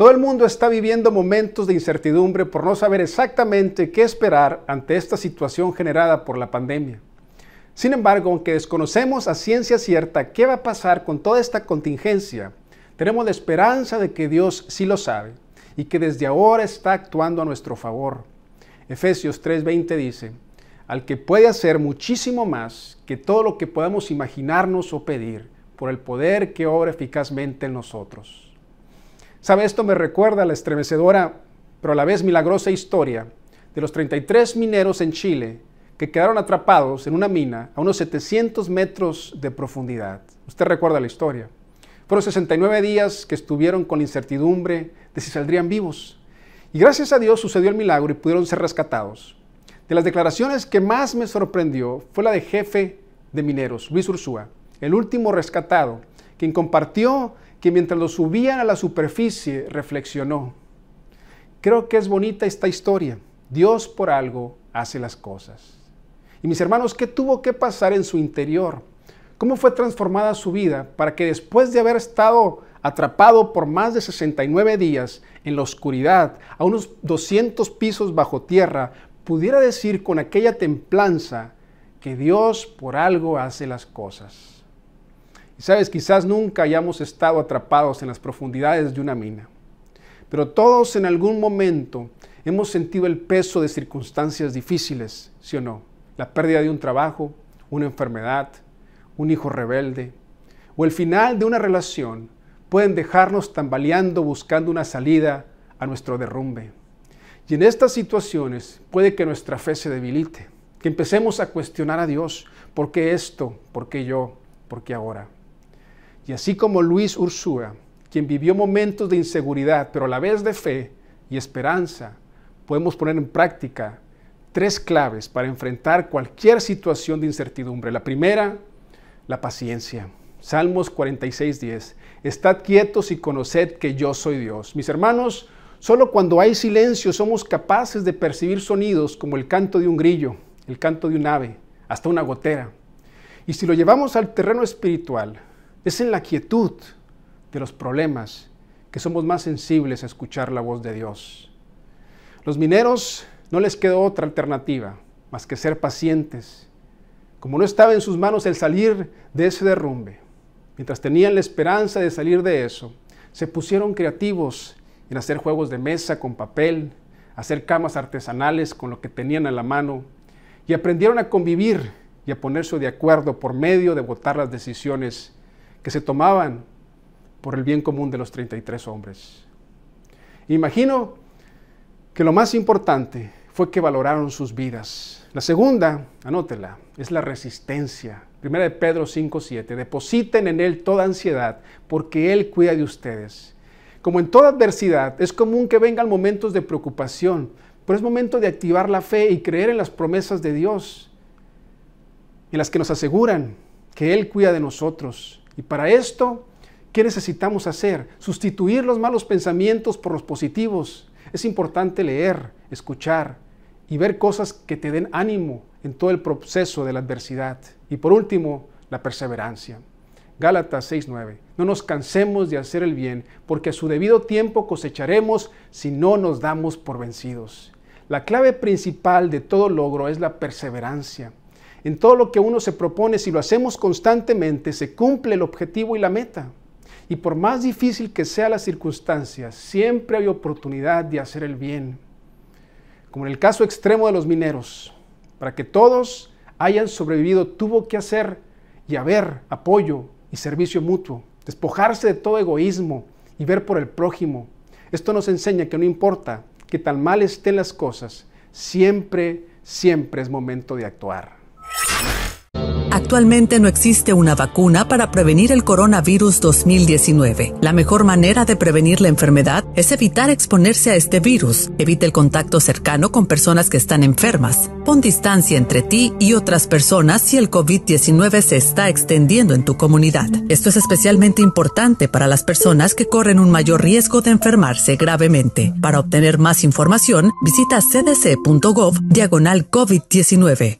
Todo el mundo está viviendo momentos de incertidumbre por no saber exactamente qué esperar ante esta situación generada por la pandemia. Sin embargo, aunque desconocemos a ciencia cierta qué va a pasar con toda esta contingencia, tenemos la esperanza de que Dios sí lo sabe y que desde ahora está actuando a nuestro favor. Efesios 3:20 dice, al que puede hacer muchísimo más que todo lo que podamos imaginarnos o pedir, por el poder que obra eficazmente en nosotros. Sabe, esto me recuerda la estremecedora, pero a la vez milagrosa historia de los 33 mineros en Chile que quedaron atrapados en una mina a unos 700 metros de profundidad. Usted recuerda la historia. Fueron 69 días que estuvieron con la incertidumbre de si saldrían vivos. Y gracias a Dios sucedió el milagro y pudieron ser rescatados. De las declaraciones que más me sorprendió fue la de jefe de mineros, Luis Ursúa, el último rescatado, quien compartió que mientras lo subían a la superficie reflexionó, creo que es bonita esta historia. Dios por algo hace las cosas. Y mis hermanos, ¿qué tuvo que pasar en su interior? ¿Cómo fue transformada su vida para que después de haber estado atrapado por más de 69 días en la oscuridad, a unos 200 pisos bajo tierra, pudiera decir con aquella templanza que Dios por algo hace las cosas? Y sabes, quizás nunca hayamos estado atrapados en las profundidades de una mina, pero todos en algún momento hemos sentido el peso de circunstancias difíciles, sí o no, la pérdida de un trabajo, una enfermedad, un hijo rebelde, o el final de una relación pueden dejarnos tambaleando buscando una salida a nuestro derrumbe. Y en estas situaciones puede que nuestra fe se debilite, que empecemos a cuestionar a Dios, ¿por qué esto? ¿Por qué yo? ¿Por qué ahora? Y así como Luis Ursúa, quien vivió momentos de inseguridad, pero a la vez de fe y esperanza, podemos poner en práctica tres claves para enfrentar cualquier situación de incertidumbre. La primera, la paciencia. Salmos 46:10. Estad quietos y conoced que yo soy Dios. Mis hermanos, solo cuando hay silencio somos capaces de percibir sonidos como el canto de un grillo, el canto de un ave, hasta una gotera. Y si lo llevamos al terreno espiritual, es en la quietud de los problemas que somos más sensibles a escuchar la voz de Dios. Los mineros no les quedó otra alternativa más que ser pacientes, como no estaba en sus manos el salir de ese derrumbe. Mientras tenían la esperanza de salir de eso, se pusieron creativos en hacer juegos de mesa con papel, hacer camas artesanales con lo que tenían a la mano y aprendieron a convivir y a ponerse de acuerdo por medio de votar las decisiones que se tomaban por el bien común de los 33 hombres. Imagino que lo más importante fue que valoraron sus vidas. La segunda, anótela, es la resistencia. Primera de Pedro 5:7, depositen en él toda ansiedad, porque él cuida de ustedes. Como en toda adversidad, es común que vengan momentos de preocupación, pero es momento de activar la fe y creer en las promesas de Dios, en las que nos aseguran que él cuida de nosotros y para esto, ¿qué necesitamos hacer? Sustituir los malos pensamientos por los positivos. Es importante leer, escuchar y ver cosas que te den ánimo en todo el proceso de la adversidad. Y por último, la perseverancia. Gálatas 6:9. No nos cansemos de hacer el bien, porque a su debido tiempo cosecharemos si no nos damos por vencidos. La clave principal de todo logro es la perseverancia. En todo lo que uno se propone, si lo hacemos constantemente, se cumple el objetivo y la meta. Y por más difícil que sea las circunstancia, siempre hay oportunidad de hacer el bien. Como en el caso extremo de los mineros, para que todos hayan sobrevivido tuvo que hacer y haber apoyo y servicio mutuo, despojarse de todo egoísmo y ver por el prójimo. Esto nos enseña que no importa que tan mal estén las cosas, siempre, siempre es momento de actuar. Actualmente no existe una vacuna para prevenir el coronavirus 2019. La mejor manera de prevenir la enfermedad es evitar exponerse a este virus. Evita el contacto cercano con personas que están enfermas. Pon distancia entre ti y otras personas si el COVID-19 se está extendiendo en tu comunidad. Esto es especialmente importante para las personas que corren un mayor riesgo de enfermarse gravemente. Para obtener más información, visita cdc.gov diagonal COVID-19.